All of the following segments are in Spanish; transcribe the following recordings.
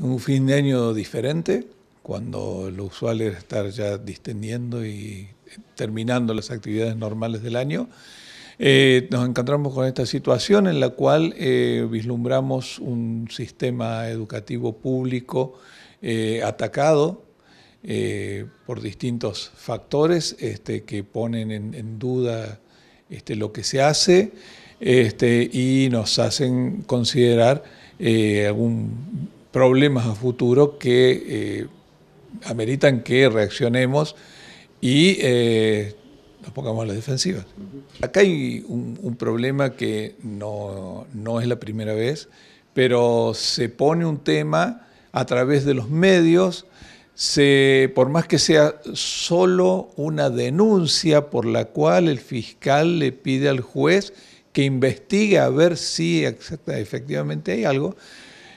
un fin de año diferente, cuando lo usual es estar ya distendiendo y eh, terminando las actividades normales del año. Eh, nos encontramos con esta situación en la cual eh, vislumbramos un sistema educativo público atacado por distintos factores este, que ponen en, duda este, lo que se hace este, y nos hacen considerar algún problemas a futuro que eh, ameritan que reaccionemos y eh, nos pongamos a la defensiva. Acá hay un, problema que no, es la primera vez, pero se pone un tema a través de los medios, se, por más que sea solo una denuncia por la cual el fiscal le pide al juez que investigue a ver si efectivamente hay algo,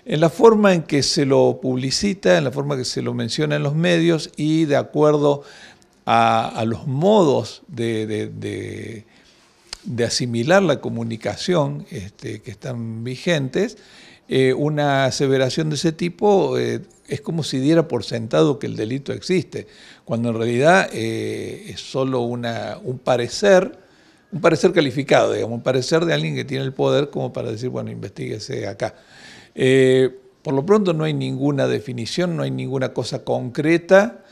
en la forma en que se lo publicita, en la forma que se lo menciona en los medios y de acuerdo a, los modos de, asimilar la comunicación este, que están vigentes, eh, una aseveración de ese tipo eh, es como si diera por sentado que el delito existe, cuando en realidad eh, es solo una, un parecer un parecer calificado, digamos, un parecer de alguien que tiene el poder como para decir, bueno, investiguese acá. Eh, por lo pronto no hay ninguna definición, no hay ninguna cosa concreta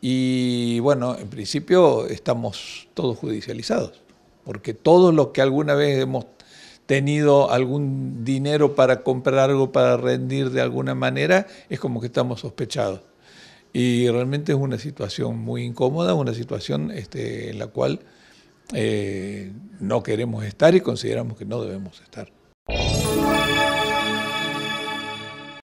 y bueno, en principio estamos todos judicializados, porque todos los que alguna vez hemos tenido algún dinero para comprar algo, para rendir de alguna manera, es como que estamos sospechados. Y realmente es una situación muy incómoda, una situación este, en la cual eh, no queremos estar y consideramos que no debemos estar.